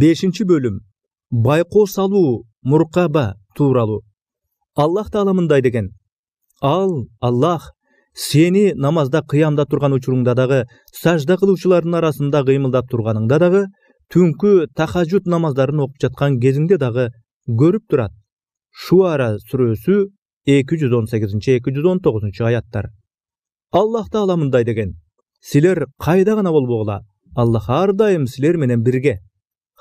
бешинчи бөлүм байкоо салуу муркаба тууралуу аллах таала мындай деген ал аллах сени намазда кыямда турган учуруңда дагы сажда кылуучулардын арасында кыймылдап турганыңда дагы түнкү тахажжуд намаздарын окуп жаткан кезиңде дагы көрүп турат шуара сүрөсү 218 жүз он сегизинчи эки жүз он тогузунчу аяттар аллах таала мындай деген силер кайда гана болбогула аллах ар дайым силер менен бирге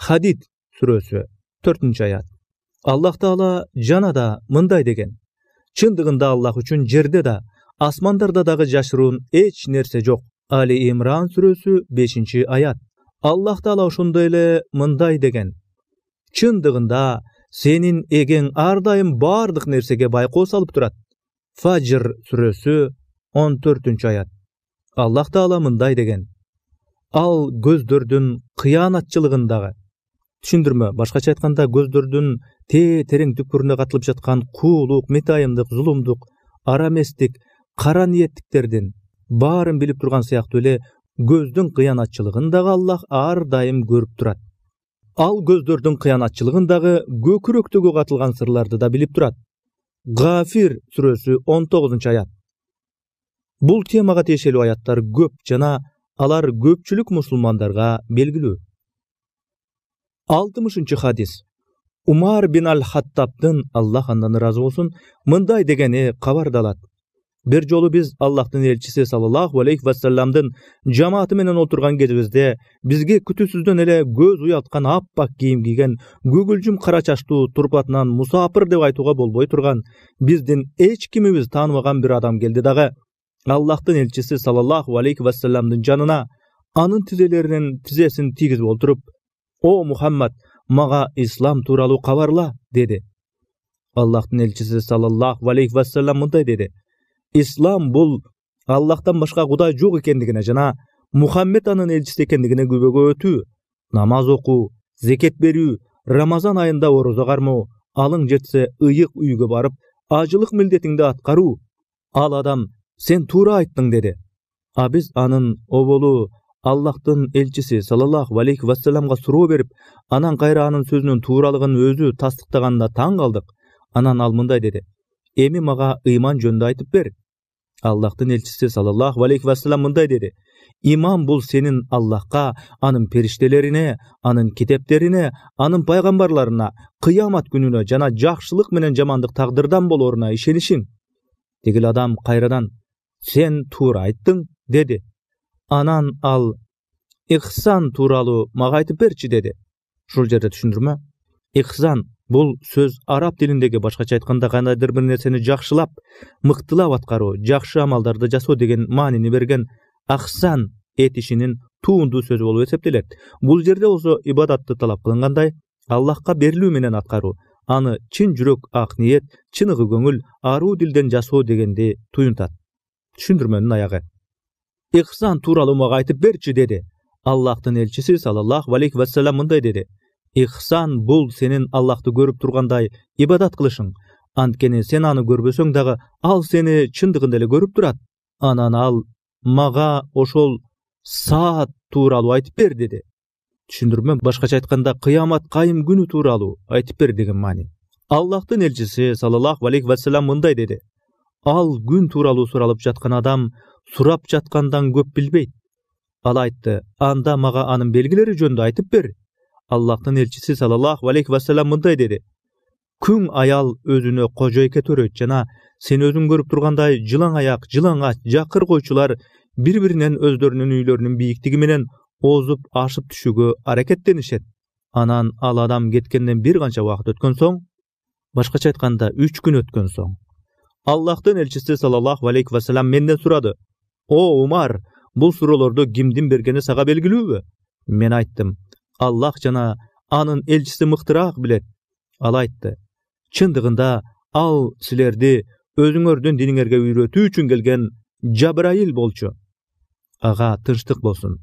Хадид сүрөсү 4 аят аллах таала жана да мындай деген чындыгында аллах үчүн жерде да асмандарда дагы жашыруун эч нерсе жок али имран сүрөсү 5 аят аллах таала ошондой эле мындай деген чындыгында сенин эгең ар дайым бардык нерсеге байкоо салып турат фажр сүрөсү 14 аят аллах таала мындай деген ал көздөрдүн кыянатчылыгындагы түшүндүрмө башкача айтканда көздөрдүн те терең түпкүрүнө катылып жаткан куулук метайымдык зулумдук араместик кара ниеттиктердин баарын билип турган сыяктуу эле көздүн кыянатчылыгын дагы аллах ар дайым көрүп турат ал көздөрдүн кыянатчылыгын дагы көкүрөктөгү катылган сырларды да билип турат гафир сүрөсү он тогузунчу аят бул темага тиешелүү аяттар көп жана алар көпчүлүк мусулмандарга белгилүү алтымышынчы хадис умар бин аль хаттабтын аллах андан ыраазы болсун мындай дегени кабардалат бир жолу биз аллахтын элчиси саллаллаху алейхи вассаламдын жамааты менен отурган кезибизде бизге күтүүсүздөн эле көз уяткан аппак кийим кийген көгүлжүм кара чачтуу турпатынан мусапыр деп айтууга болбой турган биздин эч кимибиз тааныбаган бир адам келди дагы аллахтын элчиси саллаллаху алейхи вассаламдын жанына анын тизелеринин тизесин тийгизип отуруп о Мухаммад, маға ислам туралы қабарла деді аллахтың елшісі саллаллаху алейхи уассалам мындай деді ислам бұл аллахтан башқа құдай жоқ екендігіне жана Мухаммед анын елшісі екендігіне күбөгө өтүү намаз оқу зекет берүү рамазан айында орозо кармоо алың жетсе ыйык үйгө барып ажылық милдетиңди аткаруу ал адам сен туура айттың деді а биз анын оболу аллахтын элчиси саллаллаху алейхи вассаламга суроо берип анан кайра анын сөзүнүн тууралыгын өзү тастыктаганына таң калдык анан ал мындай деди эми мага ыйман жөнүндө айтып бер аллахтын элчиси саллаллаху алейхи вассалам мындай деди иман бул сенин аллахка анын периштелерине анын китептерине анын пайгамбарларына кыямат күнүнө жана жакшылык менен жамандык тагдырдан болоруна ишенишиң дегил адам кайрадан сен туура айттың деди анан ал ихсан тууралуу мага айтып берчи деди ушул жерде түшүндүрмө ихсан бул сөз араб тилиндеги башкача айтканда кандайдыр бир нерсени жакшылап мыктылап аткаруу жакшы амалдарды жасоо деген маанини берген ахсан этишинин туундуу сөзү болуп эсептелет бул жерде болсо ибадатты талап кылынгандай аллахка берилүү менен аткаруу аны чын жүрөк ак ниет чыныгы көңүл аруу дилден жасоо дегенди туюнтат түшүндүрмөнүн аягы ихсан туралы маға айтып берчи деді. аллахтын элчиси саллаллаху алейхи вассалам мындай деді ихсан бұл сенин аллахты көріп тұрғандай ибадат қылышың. анткени сен аны көрбөсөң дагы ал сени чындыгында эле көрүп турат анан ал мага ошол саат тууралуу айтып бер деди түшүндүрмө башкача айтканда кыямат кайым күнү тууралуу айтып бер деген маани аллахтын элчиси салаллаху алейхи вассалам мындай деди ал күн тууралуу суралып жаткан адам сурап жаткандан көп билбейт ал айтты анда мага анын белгилери жөнүндө айтып бер аллахтын элчиси салаллаху алейхи вассалам мындай деди күң аял өзүнө кожойке төрөйт жана сен өзүң көрүп тургандай жылаң аяк жылаң ач жакыр койчулар бири биринен өздөрүнүн үйлөрүнүн бийиктиги менен озуп ашып түшүүгө аракеттенишет анан ал адам кеткенден бир канча убакыт өткөн соң башкача айтканда үч күн өткөн соң аллахтын элчиси салаллаху алейхи вассалам менден сурады о умар бул суроолорду кимдин бергени сага белгилүүбү мен айттым аллах жана анын элчиси мыктыраак билет ал айтты чындыгында ал силерди өзүңөрдүн диниңерге үйрөтүү үчүн келген жабраил болчу ага тынчтык болсун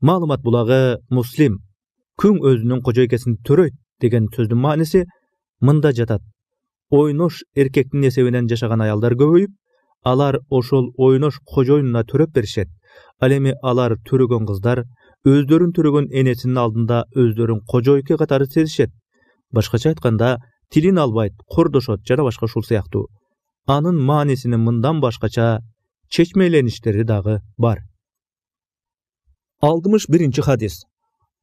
маалымат булагы муслим күң өзүнүн кожойкесин төрөйт деген сөздүн мааниси мында жатат ойнош эркектин эсебинен жашаган аялдар көбөйүп алар ошол ойнош кожоюнуна төрөп беришет ал эми алар төрөгөн кыздар өздөрүн төрөгөн энесинин алдында өздөрүн кожойке катары сезишет башкача айтканда тилин албайт кордошот жана башка ушул сыяктуу анын маанисинин мындан башкача чечмелеништери дагы бар алтымыш биринчи хадис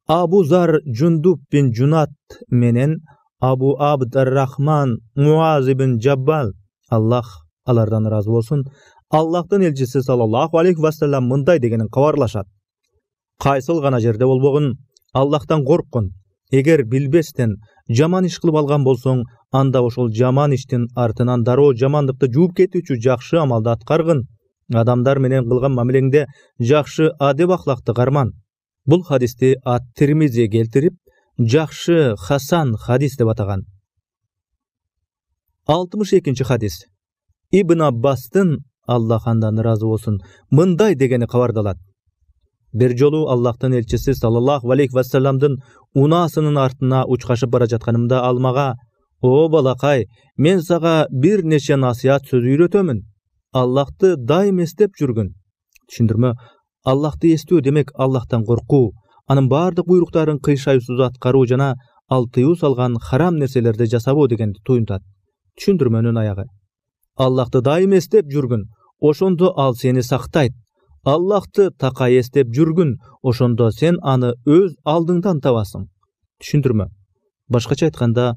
абу зар жундуб бин жунат менен Абу Абдаррахман, рахман муаз ибн жаббал алардан разы болсын аллахтын елшісі саллаллаху алейхи вассалам мындай дегенін қабарлашады қайсыл ғана жерде болбогын аллахтан корккун эгер билбестен жаман иш кылып алган болсоң анда ошол жаман иштин артынан дароо жамандыкты жууп кетүүчү жакшы амалды аткаргын адамдар менен кылган мамилеңде жакшы адеп ахлакты карман бул хадисти ат тирмизи келтирип жақшы хасан хадис деп атаған 62 екінші хадис ибн аббастың аллах андан разы болсын мындай дегені қавардалады. бір жолу Аллахтың елшісі саллаллаху алейхи Вассаламдың унасының артына учкашып бара жатқанымда алмаға, о балақай, мен саға бир неше насыят сөз үйрөтөмүн аллахты дайым эстеп жүргін. түшүндүрмө аллахты есту демек аллахтан қорқу анын баардык буйруктарын кыйшайсыз аткаруу жана тыюу салган харам нерселерди жасабоо дегенди туюнтат түшүндүрмөнүн аягы аллахты дайым эстеп жүргүн ошондо ал сени сактайт аллахты такай эстеп жүргүн ошондо сен аны өз алдыңдан табасың түшүндүрмө башкача айтканда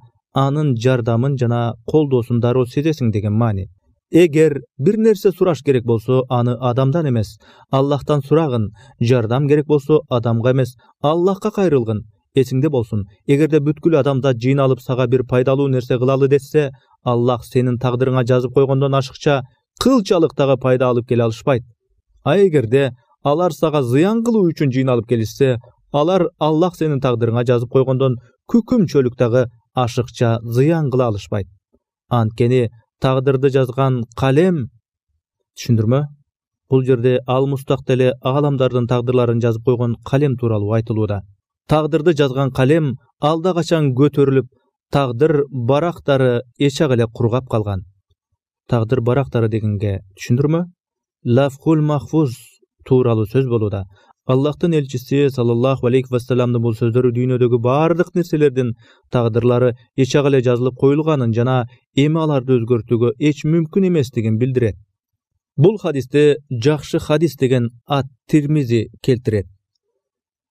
анын жардамын жана колдоосун дароо сезесиң деген маани эгер бир нерсе сураш керек болсо аны адамдан эмес аллахтан сурагын жардам керек болсо адамга эмес аллахка кайрылгын эсиңде болсун эгерде бүткүл адамда жыйналып сага бир пайдалуу нерсе кылалы десе аллах сенин тагдырыңа жазып койгондон ашыкча кылчалык дагы пайда алып келе алышпайт а эгерде алар сага зыян кылуу үчүн жыйналып келишсе алар аллах сенин тагдырыңа жазып койгондон күкүм чөлүк дагы ашыкча зыян кыла алышпайт анткени тағдырды жазған қалем түшүндүрмө Бұл жерде ал мұстақ тілі ааламдардын тагдырларын жазып қойған қалем туралы айтылууда «Тағдырды жазған қалем алда качан көтеріліп тағдыр барақтары эчак эле құрғап қалған». «Тағдыр барақтары» дегенге түшүндүрмө лафхул махфуз туралы сөз болуда аллахтын элчиси саллаллаху алейхи вассаламдын бул сөздөрү дүйнөдөгү баардык нерселердин тагдырлары эчак эле жазылып коюлганын жана эми аларды өзгөртүүгө эч мүмкүн эместигин билдирет бул хадисти жакшы хадис деген ат термизи келтирет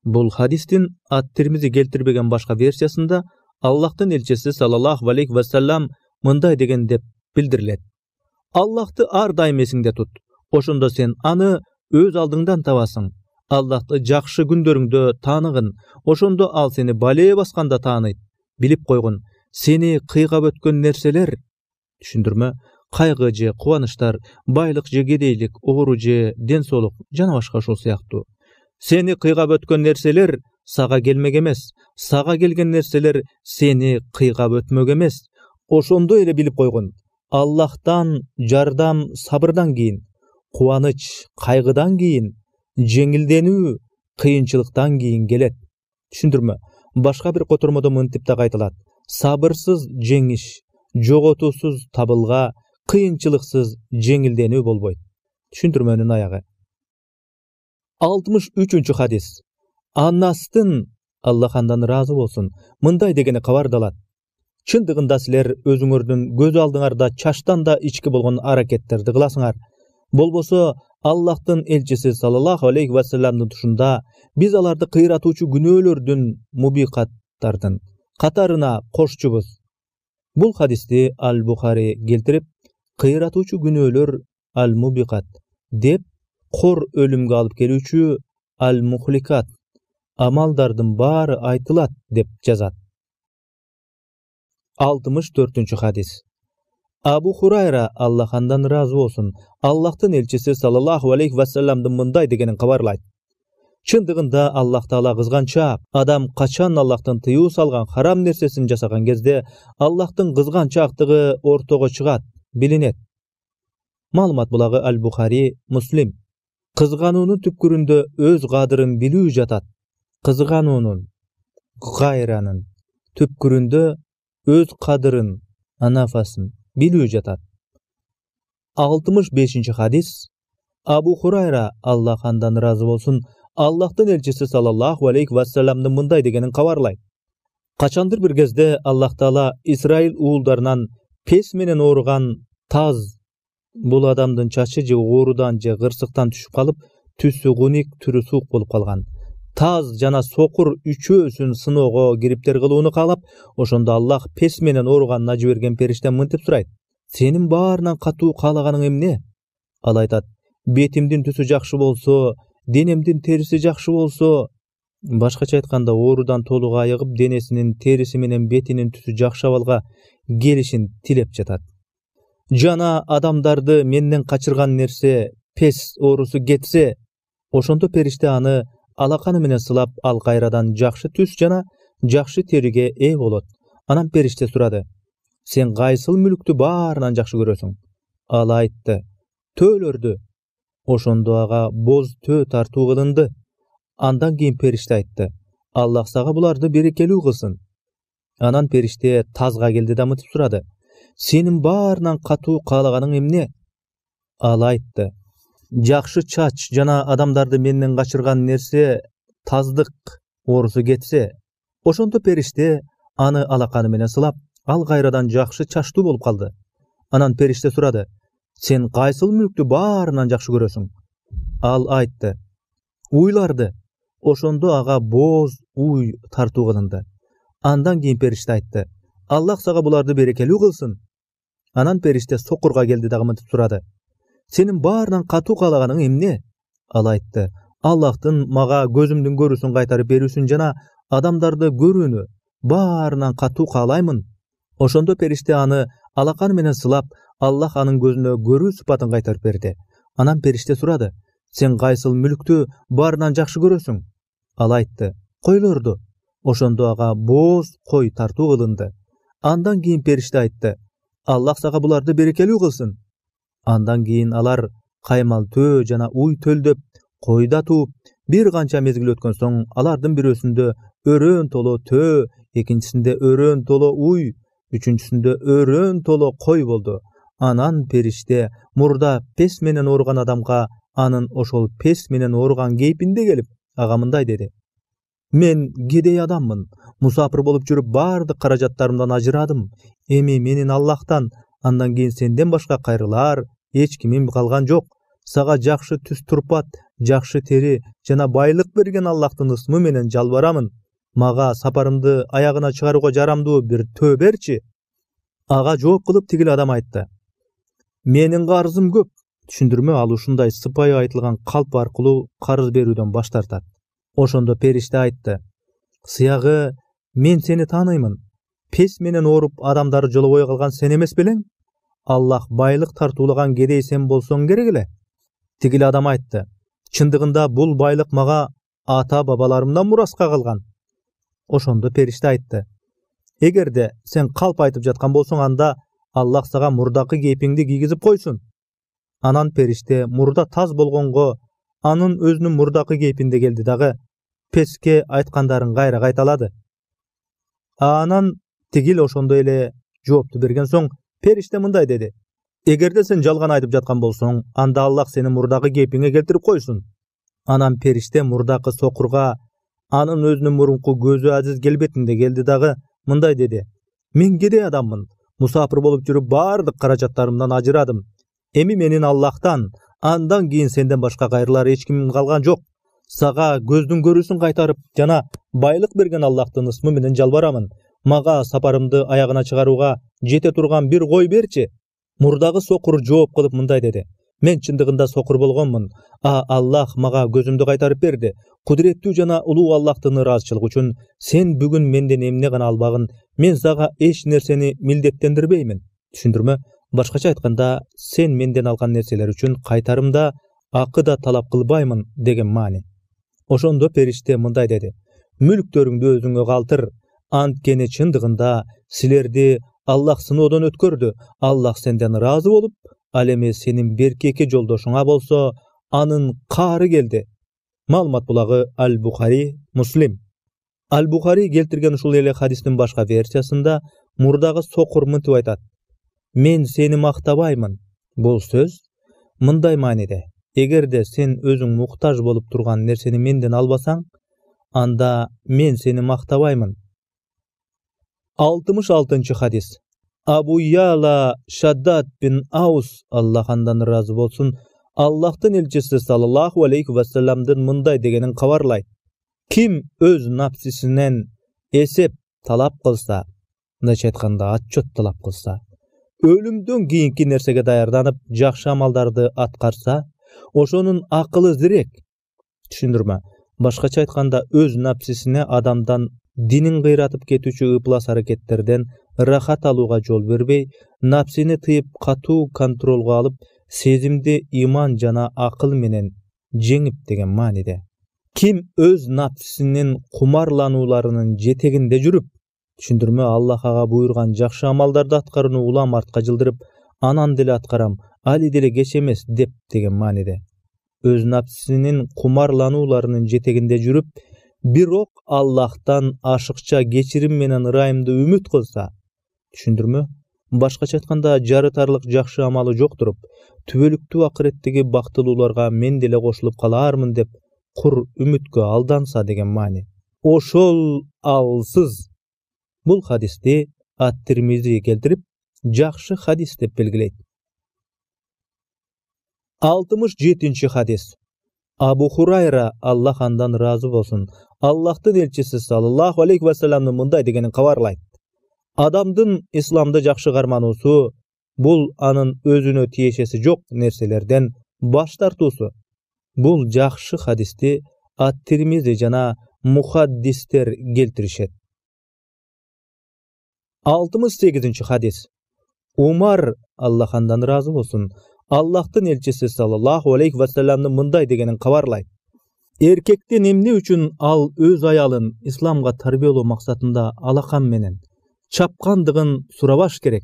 бул хадистин ат термизи келтирбеген башка версиясында аллахтын элчиси саллаллаху алейхи вассалам мындай деген деп билдирилет аллахты ар дайым эсиңде тут ошондо сен аны өз алдыңдан табасың аллахты жақшы күндөрүңдө тааныгын ошондо ал сени балээ басканда тааныйт билип койгун сени кыйгап өткөн нерселер түшүндүрмө кайгы же кубанычтар байлык же кедейлик оору же ден соолук жана башка ушул сыяктуу сени кыйгап өткөн нерселер сага келмек эмес сага келген нерселер сени кыйгап өтмөк эмес ошондой эле билип койгун аллахтан жардам сабырдан кийин кубаныч кайгыдан кийин Жеңілдену кыйынчылыктан кейін келет түшүндүрмө башка бир котормодо мынтип дагы айтылат сабырсыз жеңиш жоготуусуз табылга кыйынчылыксыз жеңилденүү болбойт түшүндүрмөнүн аягы алтымыш үчүнчү хадис аннастын Аллахандан андан ыраазы болсун мындай дегени кабардалат чындыгында силер өзүңөрдүн көз алдыңарда чачтан да ички болгон аракеттерди кыласыңар болбосо Аллахтың елчісі салалах алейх вассаламның тұшында, біз аларды қиратучу гүнөлердің мубиқаттардың қатарына қошчубыз. Бұл хадисті Аль-Бухари келтіріп, гүні өлір Аль-Мубиқат деп, қор өлімге алып келучу Аль-Мухликат амалдардың бары айтылат деп жазат. 64-ші хадис. Абу Хурайра Аллахандан разы болсын. Аллахтын элчиси саллаллаху алейхи ва мындай дегенин кабарлайт. Чындыгында Аллах таала кызганча адам качан Аллахтын тыюу салган харам нерсесин жасаган кезде Аллахтын қызған ортого чыгат, билинет. Маалымат булагы Аль-Бухари, Муслим. кызгануунун түпкүрүндө өз кадырын билүү жатат. Кызгануунун гайранын түпкүрүндө өз кадырын анафасын билүү жатат алтымыш бешинчи хадис абу хурайра аллах андан ыраазы болсун аллахтын элчиси салаллаху алейхи вассаламдын мындай дегенін кабарлайт качандыр бир кезде аллах таала исраил уулдарынан пес менен ооруган таз бул адамдын чачы же оорудан же кырсыктан түшүп калып түсү куник түрү суук болуп калган таз жана сокур үчөөсүн сыноого кириптер кылууну каалап ошондо аллах пес менен ооруганына жиберген периште мынтип сурайт сенин баарынан катуу каалаганың эмне ал айтат бетимдин түсү жакшы болсо денемдин териси жакшы болсо башкача айтканда оорудан толук айыгып денесинин териси менен бетинин түсү жакшы абалга келишин тилеп жатат жана адамдарды менден качырган нерсе пес оорусу кетсе ошондо периште аны менен сылап ал қайрадан жақшы түс жана жақшы теріге ээ болот анан периште сұрады сен қайсыл мүлікті баарынан жақшы көресің». ал айтты төл өрді ошондо ага боз төө тартуу кылынды андан кийин периште айтты аллах сага буларды берекелүү кылсын анан периште тазга келди дамытып сурады сенин баарынан катуу каалаганың эмне ал айтты жакшы чач жана адамдарды менден качырган нерсе таздык оорусу кетсе ошондо периште аны алаканы менен сылап ал кайрадан жакшы чачтуу болуп калды анан периште сурады сен кайсыл мүлктү баарынан жакшы көрөсүң ал айтты уйларды ошондо ага боз уй тартуу кылынды андан кийин периште айтты аллах сага буларды берекелүү кылсын анан периште сокурга келди дагы мынтип сурады сенің баарынан қату қалағаның эмне ал айтты аллахтын мага көзүмдүн көрүүсүн қайтарып берүүсүн жана адамдарды көрүүнү баарынан катуу каалаймын ошондо периште аны алакан менен сылап аллах анын көзүнө көрүү сыпатын кайтарып берди анан периште сурады сен кайсыл мүлктү баарынан жакшы көрөсүң ал айтты койлорду ошондо ага бооз кой тартуу кылынды андан кийин периште айтты аллах сага буларды берекелүү кылсын андан кийин алар төө жана уй төлдөп кой да тууп бир канча мезгил өткөн соң алардын бирөөсүндө өрөөн толо төө экинчисинде өрөөн толо уй үчүнчүсүндө өрөөн толо кой болду анан периште мурда пес менен ооруган адамга анын ошол пес менен ооруган кейпинде келип ага мындай деди мен кедей адаммын мусапыр болуп жүрүп баардык каражаттарымдан ажырадым эми менин аллахтан андан кийин сенден башка кайрылар эч ким ем қалған жок, саға жақшы түс турпат жакшы тери жана байлык берген аллахтын ысмы менен жалбарамын мага сапарымды аягына чыгарууга жарамдуу бир төө берчи ага жооп кылып тигил адам айтты менин карызым көп түшүндүрмө ал ушундай сыпайы айтылган калп аркылуу карыз берүүдөн баш тартат ошондо периште айтты сыягы мен сени тааныймын пес менен ооруп адамдары жолобой калган сен эмес белең аллах байлық тартуулаган кедей сен болсоң керек эле тигил адам айтты чындыгында бул байлык мага ата бабаларымдан мураска калган ошондо периште айтты эгерде сен калп айтып жаткан болсоң анда аллах сага мурдакы кейпиңди кийгизип койсун анан периште мурда таз болгонго анын өзүнүн мурдакы кейпинде келди дагы песке айткандарын кайра кайталады анан тигил ошондой эле жоопту берген соң периште мындай деди эгерде сен жалган айтып жаткан болсоң анда аллах сені мурдагы кепиңе келтирип койсун анан периште мурдакы сокурга анын өзүнүн мурунку көзү азиз келбетинде келди дагы мындай деди мен кедей адаммын мусапыр болуп жүрүп бардык каражаттарымдан ажырадым эми менин аллахтан андан кийин сенден башка кайрылар эч ким калган жок сага көздүн көрүүсүн кайтарып жана байлык берген аллахтын ысмы менен жалбарамын мага сапарымды аягына чыгарууга жете турган бир кой берчи мурдагы сокур жооп кылып мындай деди мен чындыгында сокур болгонмун а аллах мага көзүмдү кайтарып берди кудуреттүү жана улуу аллахтын ыраазычылыгы үчүн сен бүгүн менден эмне гана албагын мен сага эч нерсени милдеттендирбеймин түшүндүрмө башкача айтканда сен менден алган нерселер үчүн кайтарымда акы да талап кылбаймын деген маани ошондо периште мындай деди мүлктөрүңдү өзүңө калтыр анткени чындыгында силерди аллах сыноодон өткөрдү аллах сенден ыраазы болып, ал эми сенин беркеки жолдошуңа болсо анын каары келди маалымат булагы ал бухари муслим ал бухари келтирген ушул эле хадистин башка версиясында мурдагы сокур мынтип айтат мен сени мактабаймын бул сөз мындай мааниде эгерде сен өзүң муктаж болуп турган нерсени менден албасаң анда мен сени мактабаймын 66 хадис. Абу Яла Шаддат бин Аус Аллахандан разы болсын, Аллахтың елчесі саллаллаху алейхи вассаламдын мындай дегенін қаварлай. Ким өз напсисинен есеп талап қылса, мындайча айтқанда отчет талап қылса, өлімдің кейінгі нәрсеге даярданып, жакшы амалдарды атқарса, ошоның ақылы зірек. түшүндүрмө башқа айтқанда өз нәпсісіне адамдан динин кыйратып кетүүчү ыплас аракеттерден ырахат алууга жол бербей напсини тыйып катуу контролго алып сезимди иман жана акыл менен жеңип деген мааниде ким өз напсинин кумарланууларынын жетегинде жүрүп түшүндүрмө аллах ага буйруган жакшы амалдарды аткарууну улам артка жылдырып анан деле аткарам али деле кеч эмес деп деген мааниде өз напсинин кумарланууларынын жетегинде жүрүп бирок аллахтан ашыкча кечирим менен ырайымды үмүт кылса түшүндүрмө башкача айтканда жарытарлык жакшы амалы туруп түбөлүктүү акыреттеги бактылууларга мен деле кошулуп калармын деп кур үмүткө алданса деген маани ошол алсыз бул хадисти ат термизи келтирип жакшы хадис деп белгилейт алтымыш жетинчи хадис Абу Хурайра аллах разы разы болсын аллахтын элчиси саллаллаху алейхи vasallamni мындай дегенин кабарлайт адамдын исламды жакшы кармануусу бул анын өзүнө тиешеси жок нерселерден баш тартуусу бул жакшы хадисти ат тирмизи жана мухаддистер келтиришет алтымыш сегизинчи хадис умар аллах андан разы болсун аллахтын элчиси саллаллаху алейхи вассаламдын мындай дегенин кабарлайт эркектен эмне үчүн ал өз аялын исламга тарбиялоо максатында алакан менен чапкандыгын сурабаш керек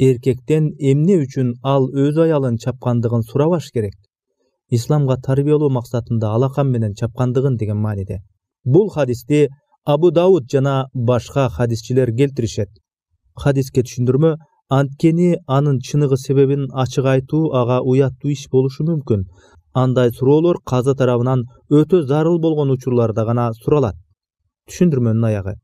эркектен эмне үчүн ал өз аялын чапкандыгын сурабаш керек исламга тарбиялоо максатында алакан менен чапкандыгын деген мааниде бул хадисти абу дауд жана башка хадисчилер келтиришет хадиске түшүндүрмө анткени анын чыныгы себебин ачык айтуу ага уяттуу иш болушу мүмкүн андай суроолор қаза тарабынан өтө зарыл болгон учурларда гана суралат түшүндүрмөнүн аягы